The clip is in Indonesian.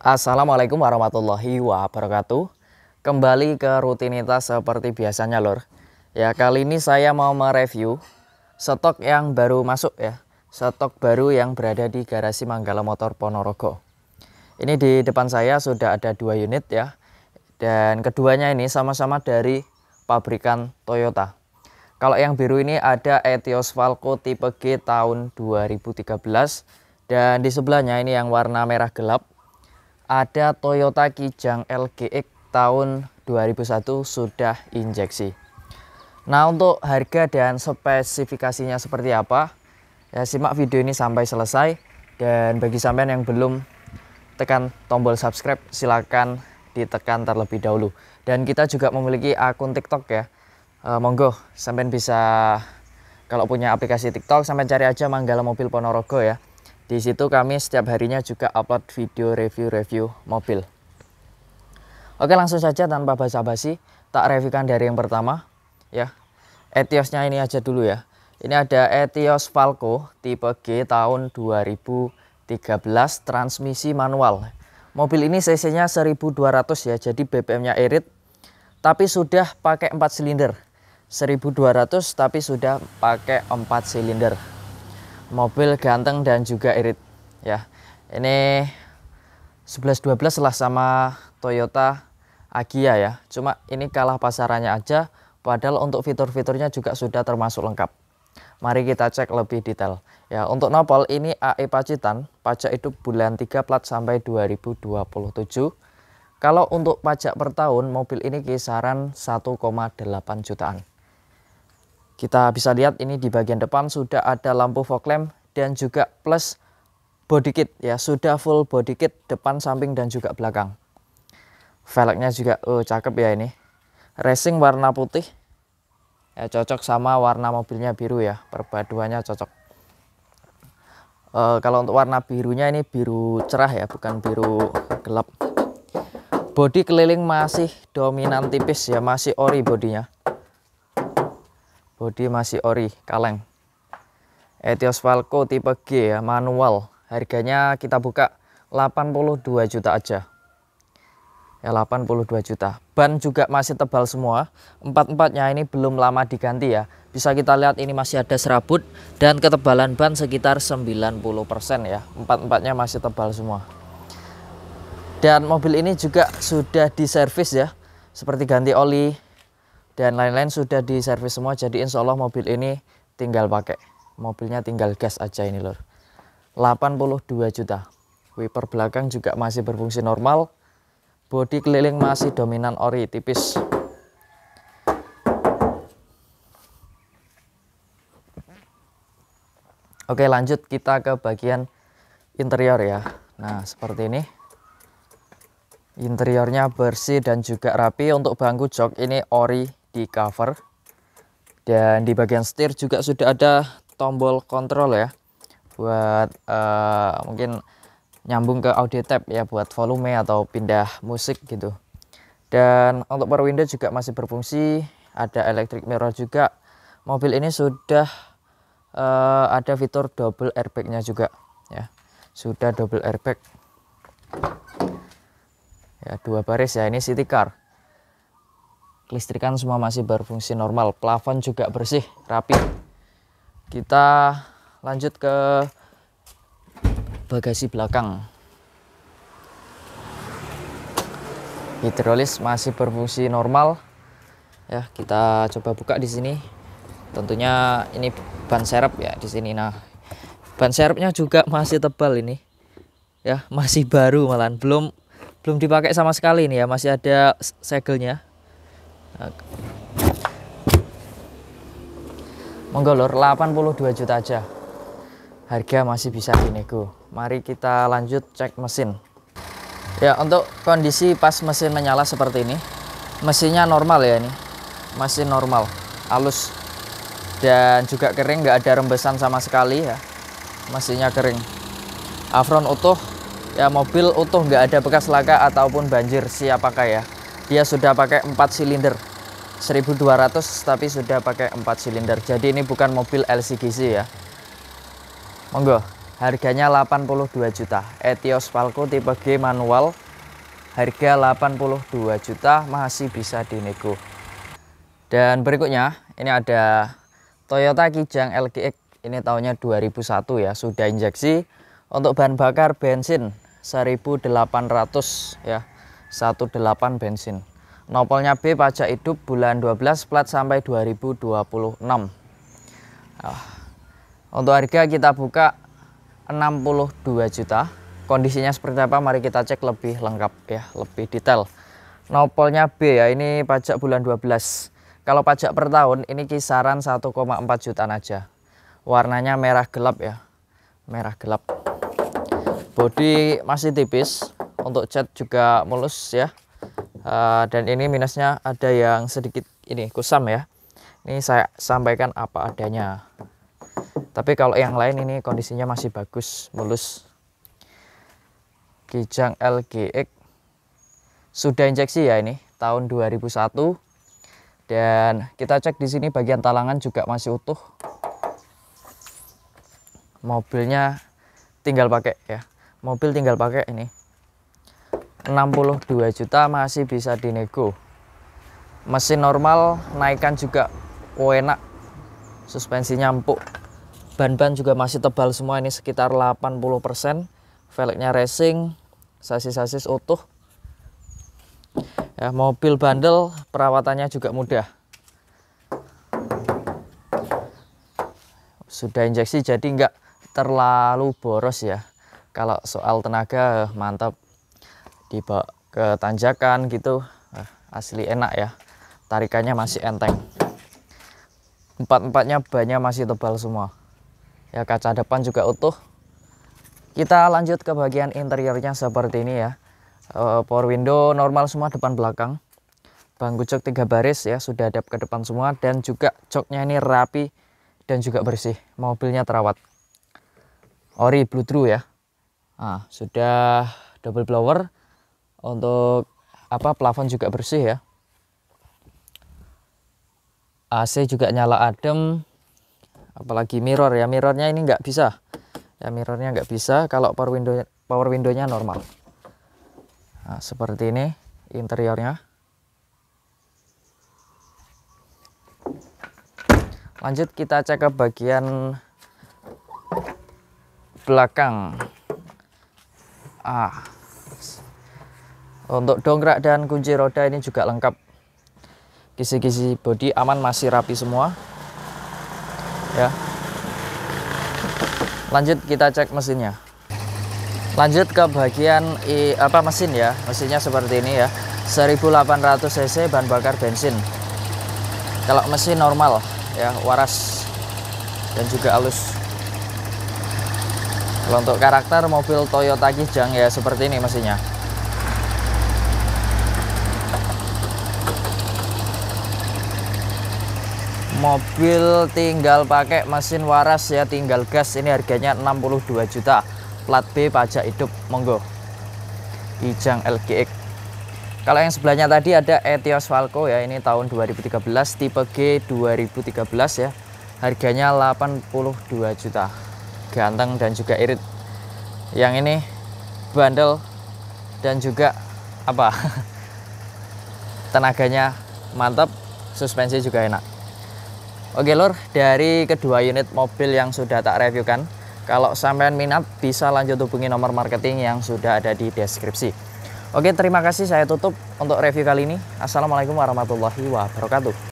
Assalamualaikum warahmatullahi wabarakatuh. Kembali ke rutinitas seperti biasanya lor. Ya kali ini saya mau mereview stok yang baru masuk ya. Stok baru yang berada di garasi Manggala Motor Ponorogo. Ini di depan saya sudah ada dua unit ya. Dan keduanya ini sama-sama dari pabrikan Toyota. Kalau yang biru ini ada Etios Falco tipe G tahun 2013 dan di sebelahnya ini yang warna merah gelap ada Toyota Kijang LGX tahun 2001 sudah injeksi. Nah untuk harga dan spesifikasinya seperti apa? Ya simak video ini sampai selesai dan bagi sampean yang belum tekan tombol subscribe silahkan ditekan terlebih dahulu. Dan kita juga memiliki akun TikTok ya. E, monggo sampean bisa kalau punya aplikasi TikTok sampean cari aja Manggala Mobil Ponorogo ya di situ kami setiap harinya juga upload video review-review mobil. Oke langsung saja tanpa basa-basi, tak reviewkan dari yang pertama. ya Etiosnya ini aja dulu ya. Ini ada Etios Falco tipe G tahun 2013 transmisi manual. Mobil ini CC-nya 1200 ya, jadi BBM-nya irit. Tapi sudah pakai 4 silinder. 1200 tapi sudah pakai 4 silinder mobil ganteng dan juga irit ya ini 11-12 lah sama Toyota Agia ya cuma ini kalah pasarannya aja padahal untuk fitur-fiturnya juga sudah termasuk lengkap mari kita cek lebih detail ya untuk nopol ini AE Pacitan pajak itu bulan 3 plat sampai 2027 kalau untuk pajak per tahun mobil ini kisaran 1,8 jutaan kita bisa lihat ini di bagian depan sudah ada lampu fog lamp dan juga plus body kit ya, sudah full body kit depan, samping dan juga belakang. Velgnya juga oh cakep ya ini. Racing warna putih. Ya cocok sama warna mobilnya biru ya, perpaduannya cocok. E, kalau untuk warna birunya ini biru cerah ya, bukan biru gelap. Body keliling masih dominan tipis ya, masih ori bodinya bodi masih ori kaleng Etios Falco tipe G ya, manual harganya kita buka 82 juta aja ya 82 juta ban juga masih tebal semua empat-empatnya ini belum lama diganti ya bisa kita lihat ini masih ada serabut dan ketebalan ban sekitar 90% ya empat-empatnya masih tebal semua dan mobil ini juga sudah diservis ya seperti ganti oli dan lain-lain sudah di servis semua jadi insya Allah mobil ini tinggal pakai mobilnya tinggal gas aja ini lor 82 juta wiper belakang juga masih berfungsi normal bodi keliling masih dominan ori tipis Oke lanjut kita ke bagian interior ya Nah seperti ini Interiornya bersih dan juga rapi Untuk bangku jok ini ori di cover dan di bagian setir juga sudah ada tombol kontrol ya buat uh, mungkin nyambung ke audio tab ya buat volume atau pindah musik gitu dan untuk power window juga masih berfungsi ada electric mirror juga mobil ini sudah uh, ada fitur double nya juga ya sudah double airbag ya dua baris ya ini city car kelistrikan semua masih berfungsi normal plafon juga bersih rapi kita lanjut ke bagasi belakang hidrolis masih berfungsi normal ya kita coba buka di sini tentunya ini ban serep ya di sini nah ban serepnya juga masih tebal ini ya masih baru malahan belum belum dipakai sama sekali ini ya masih ada segelnya Monggo lor 82 juta aja. Harga masih bisa dinego. Mari kita lanjut cek mesin. Ya, untuk kondisi pas mesin menyala seperti ini. Mesinnya normal ya ini. Masih normal, halus. Dan juga kering, gak ada rembesan sama sekali ya. Mesinnya kering. Afron utuh, ya mobil utuh gak ada bekas laka ataupun banjir siapakah ya dia sudah pakai 4 silinder 1200 tapi sudah pakai 4 silinder jadi ini bukan mobil LCGC ya monggo harganya 82 juta Etios Falco tipe G manual harga 82 juta masih bisa dinego dan berikutnya ini ada Toyota Kijang LGX ini tahunnya 2001 ya sudah injeksi untuk bahan bakar bensin 1800 ya 18 bensin. Nopolnya B pajak hidup bulan 12 plat sampai 2026. Nah, untuk harga kita buka 62 juta. Kondisinya seperti apa? Mari kita cek lebih lengkap ya, lebih detail. Nopolnya B ya, ini pajak bulan 12. Kalau pajak per tahun ini kisaran 1,4 jutaan aja. Warnanya merah gelap ya. Merah gelap. Bodi masih tipis, untuk cat juga mulus ya uh, dan ini minusnya ada yang sedikit ini kusam ya ini saya sampaikan apa adanya tapi kalau yang lain ini kondisinya masih bagus mulus Kijang LGX sudah injeksi ya ini tahun 2001 dan kita cek di sini bagian talangan juga masih utuh mobilnya tinggal pakai ya mobil tinggal pakai ini 62 juta masih bisa dinego mesin normal naikkan juga oh enak suspensinya empuk ban-ban juga masih tebal semua ini sekitar 80% velgnya racing sasis-sasis utuh ya mobil bandel perawatannya juga mudah sudah injeksi jadi nggak terlalu boros ya kalau soal tenaga mantap dibawa ke tanjakan gitu asli enak ya tarikannya masih enteng empat-empatnya banyak masih tebal semua ya kaca depan juga utuh kita lanjut ke bagian interiornya seperti ini ya e, power window normal semua depan belakang bangku jok tiga baris ya sudah ada ke depan semua dan juga joknya ini rapi dan juga bersih mobilnya terawat ori blue true ya nah, sudah double blower untuk apa plafon juga bersih ya AC juga nyala adem apalagi mirror ya mirrornya ini nggak bisa ya mirrornya nggak bisa kalau power window power windownya normal nah, seperti ini interiornya lanjut kita cek ke bagian belakang ah untuk dongkrak dan kunci roda ini juga lengkap. Kisi-kisi bodi aman masih rapi semua. Ya. Lanjut kita cek mesinnya. Lanjut ke bagian i, apa mesin ya. Mesinnya seperti ini ya. 1800 cc bahan bakar bensin. Kalau mesin normal ya, waras dan juga halus. Kalau untuk karakter mobil Toyota Kijang ya seperti ini mesinnya. mobil tinggal pakai mesin waras ya tinggal gas ini harganya 62 juta plat B pajak hidup monggo Ijang LGX kalau yang sebelahnya tadi ada Etios Falco ya ini tahun 2013 tipe G 2013 ya harganya 82 juta ganteng dan juga irit yang ini bandel dan juga apa tenaganya mantap suspensi juga enak Oke lor, dari kedua unit mobil yang sudah tak reviewkan, kalau sampean minat bisa lanjut hubungi nomor marketing yang sudah ada di deskripsi. Oke, terima kasih saya tutup untuk review kali ini. Assalamualaikum warahmatullahi wabarakatuh.